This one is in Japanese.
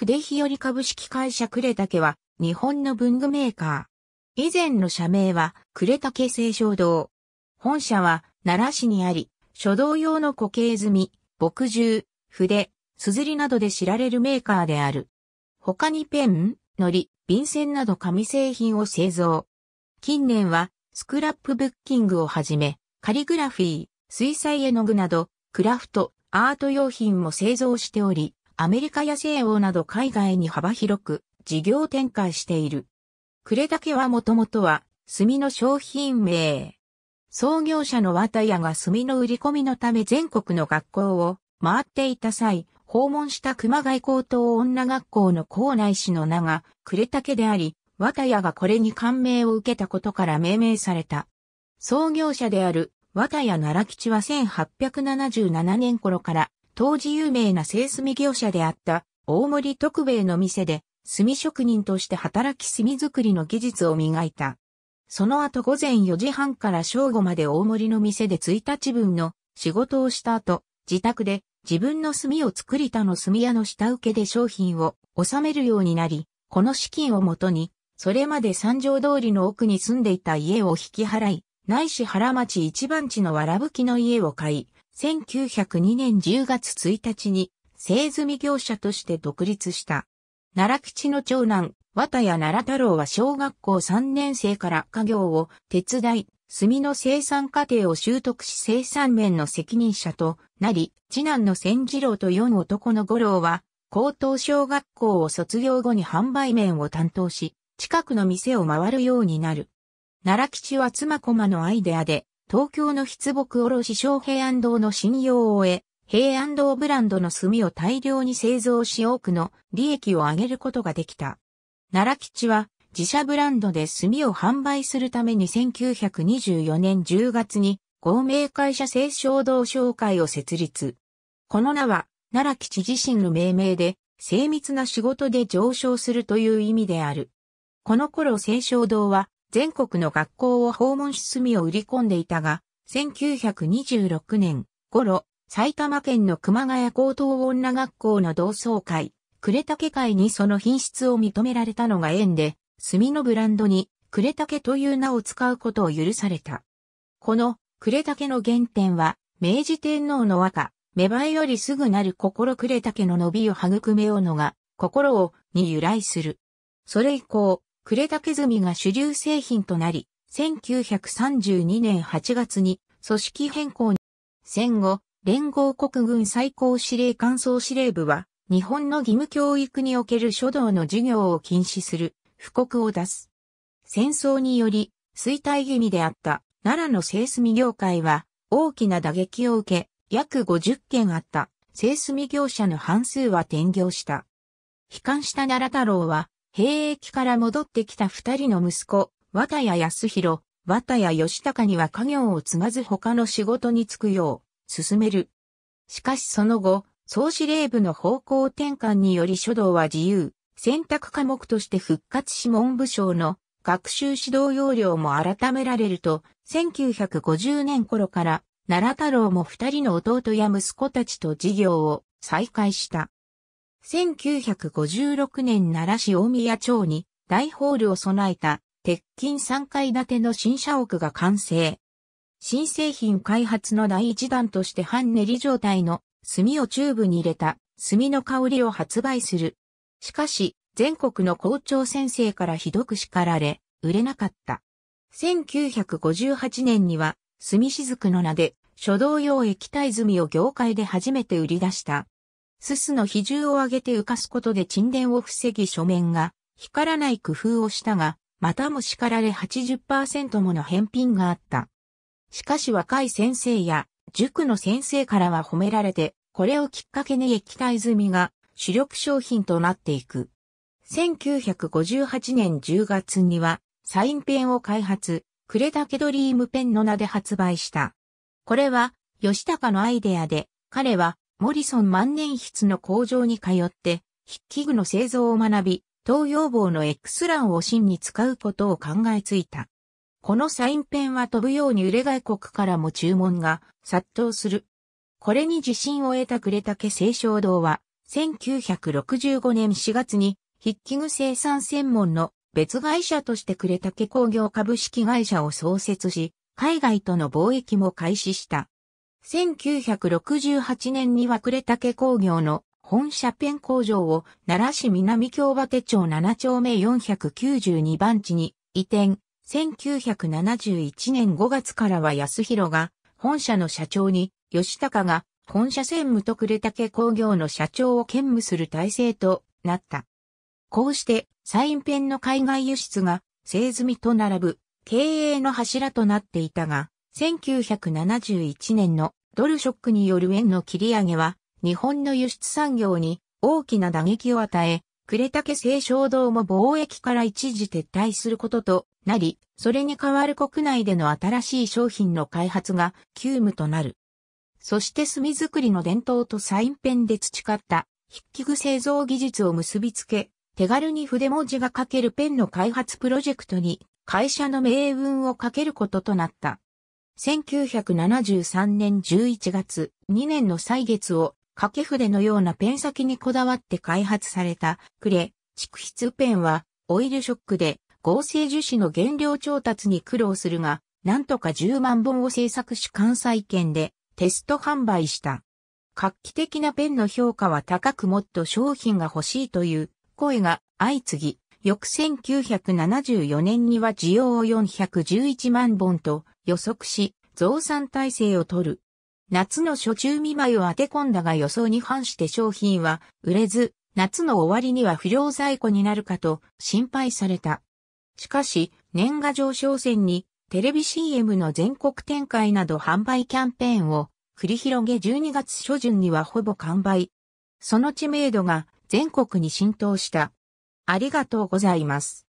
筆日和株式会社呉竹は、日本の文具メーカー。以前の社名は、呉竹清少堂。本社は、奈良市にあり、書道用の固形済み、墨汁、筆、硯などで知られるメーカーである。他にペン、糊、便箋など紙製品を製造。近年は、スクラップブッキングをはじめ、カリグラフィー、水彩絵の具など、クラフト、アート用品も製造しており、アメリカや西欧など海外に幅広く事業展開している。呉竹はもともとは、炭の商品名。創業者の綿谷が炭の売り込みのため全国の学校を回っていた際、訪問した熊谷高等女学校の校内市の名が呉竹であり、綿谷がこれに感銘を受けたことから命名された。創業者である綿谷奈良吉は1877年頃から当時有名な製炭業者であった大森徳兵衛の店で、炭職人として働き炭作りの技術を磨いた。その後午前4時半から正午まで大森の店で1日分の仕事をした後、自宅で自分の炭を作り他の炭屋の下請けで商品を納めるようになり、この資金をもとに、それまで三条通りの奥に住んでいた家を引き払い、ないし原町一番地のわらぶきの家を買い、1902年10月1日に製済業者として独立した。奈良吉の長男、綿谷奈良太郎は小学校3年生から家業を手伝い、炭の生産過程を習得し生産面の責任者となり、次男の千次郎と四男の五郎は、高等小学校を卒業後に販売面を担当し、近くの店を回るようになる。奈良吉は妻駒のアイデアで、東京の筆木卸小平安堂の信用を得、平安堂ブランドの炭を大量に製造し多くの利益を上げることができた。奈良吉は自社ブランドで炭を販売するために1924年10月に合名会社清少堂商会を設立。この名は奈良吉自身の命名で精密な仕事で上昇するという意味である。この頃清少堂は全国の学校を訪問し墨を売り込んでいたが、1926年頃、埼玉県の熊谷高等女学校の同窓会、呉竹会にその品質を認められたのが縁で、墨のブランドに呉竹という名を使うことを許された。この呉竹の原点は、明治天皇の和歌、芽生えよりすぐなる心呉竹の伸びを育めようのが、心をに由来する。それ以降、呉竹みが主流製品となり、1932年8月に組織変更に、戦後、連合国軍最高司令官総司令部は、日本の義務教育における書道の授業を禁止する、布告を出す。戦争により、衰退気味であった奈良の清澄業界は大きな打撃を受け、約50件あった清澄業者の半数は転業した。悲観した奈良太郎は兵役から戻ってきた二人の息子、綿谷康弘、綿谷義高には家業を継がず他の仕事に就くよう、進める。しかしその後、総司令部の方向転換により書道は自由、選択科目として復活し文部省の学習指導要領も改められると、1950年頃から、奈良太郎も二人の弟や息子たちと事業を再開した。1956年奈良市大宮町に大ホールを備えた鉄筋3階建ての新社屋が完成。新製品開発の第一弾として半練り状態の炭をチューブに入れた炭の香りを発売する。しかし、全国の校長先生からひどく叱られ、売れなかった。1958年には、炭雫の名で、書道用液体炭を業界で初めて売り出した。すすの比重を上げて浮かすことで沈殿を防ぎ書面が光らない工夫をしたが、またも叱られ80%もの返品があった。しかし若い先生や塾の先生からは褒められて、これをきっかけに液体済みが主力商品となっていく。1958年10月にはサインペンを開発、クレタケドリームペンの名で発売した。これは吉高のアイデアで、彼はモリソン万年筆の工場に通って、筆記具の製造を学び、東洋棒の X ランを芯に使うことを考えついた。このサインペンは飛ぶように売れ外国からも注文が殺到する。これに自信を得たくれたけ清少堂は、1965年4月に筆記具生産専門の別会社としてくれたけ工業株式会社を創設し、海外との貿易も開始した。1968年には呉竹工業の本社ペン工場を奈良市南京馬手町7丁目492番地に移転。1971年5月からは安弘が本社の社長に、吉高が本社専務と呉竹工業の社長を兼務する体制となった。こうしてサインペンの海外輸出が製済みと並ぶ経営の柱となっていたが、1971年のドルショックによる円の切り上げは、日本の輸出産業に大きな打撃を与え、呉竹製商堂も貿易から一時撤退することとなり、それに代わる国内での新しい商品の開発が急務となる。そして墨作りの伝統とサインペンで培った筆記具製造技術を結びつけ、手軽に筆文字が書けるペンの開発プロジェクトに会社の命運をかけることとなった。1973年11月、2年の歳月を、掛け筆のようなペン先にこだわって開発された、クレ、蓄筆ペンは、オイルショックで、合成樹脂の原料調達に苦労するが、なんとか10万本を製作し関西圏で、テスト販売した。画期的なペンの評価は高くもっと商品が欲しいという声が相次ぎ、翌1974年には需要を411万本と予測し、増産体制を取る。夏の初中見舞いを当て込んだが予想に反して商品は売れず、夏の終わりには不良在庫になるかと心配された。しかし、年賀上昇戦にテレビ CM の全国展開など販売キャンペーンを繰り広げ12月初旬にはほぼ完売。その知名度が全国に浸透した。ありがとうございます。